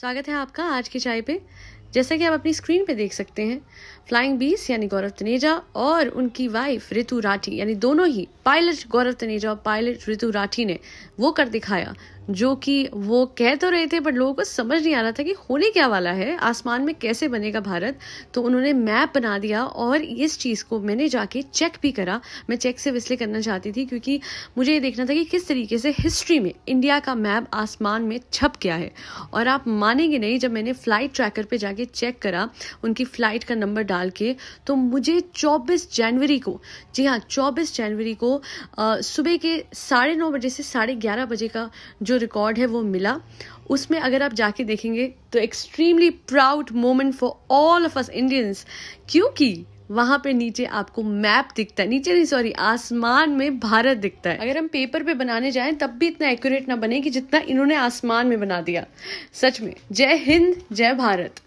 स्वागत है आपका आज की चाय पे जैसा कि आप अपनी स्क्रीन पे देख सकते हैं फ्लाइंग बीस यानी गौरव तनेजा और उनकी वाइफ ऋतु राठी यानी दोनों ही पायलट गौरव तनेजा और पायलट ऋतु राठी ने वो कर दिखाया जो कि वो कह तो रहे थे बट लोगों को समझ नहीं आ रहा था कि होने क्या वाला है आसमान में कैसे बनेगा भारत तो उन्होंने मैप बना दिया और इस चीज़ को मैंने जाके चेक भी करा मैं चेक सिर्फ इसलिए करना चाहती थी क्योंकि मुझे ये देखना था कि किस तरीके से हिस्ट्री में इंडिया का मैप आसमान में छप गया है और आप मानेंगे नहीं जब मैंने फ्लाइट ट्रैकर पर जाके जाके चेक करा उनकी फ़्लाइट का नंबर डाल के तो मुझे 24 जनवरी को जी हाँ 24 जनवरी को आ, सुबह के साढ़े नौ बजे से साढ़े ग्यारह बजे का जो रिकॉर्ड है वो मिला उसमें अगर आप जाके देखेंगे तो extremely proud moment for all of us Indians क्योंकि वहां पे नीचे आपको मैप दिखता है नीचे नहीं सॉरी आसमान में भारत दिखता है अगर हम पेपर पे बनाने जाएं तब भी इतना एक्यूरेट ना बने कि जितना इन्होंने आसमान में बना दिया सच में जय हिंद जय भारत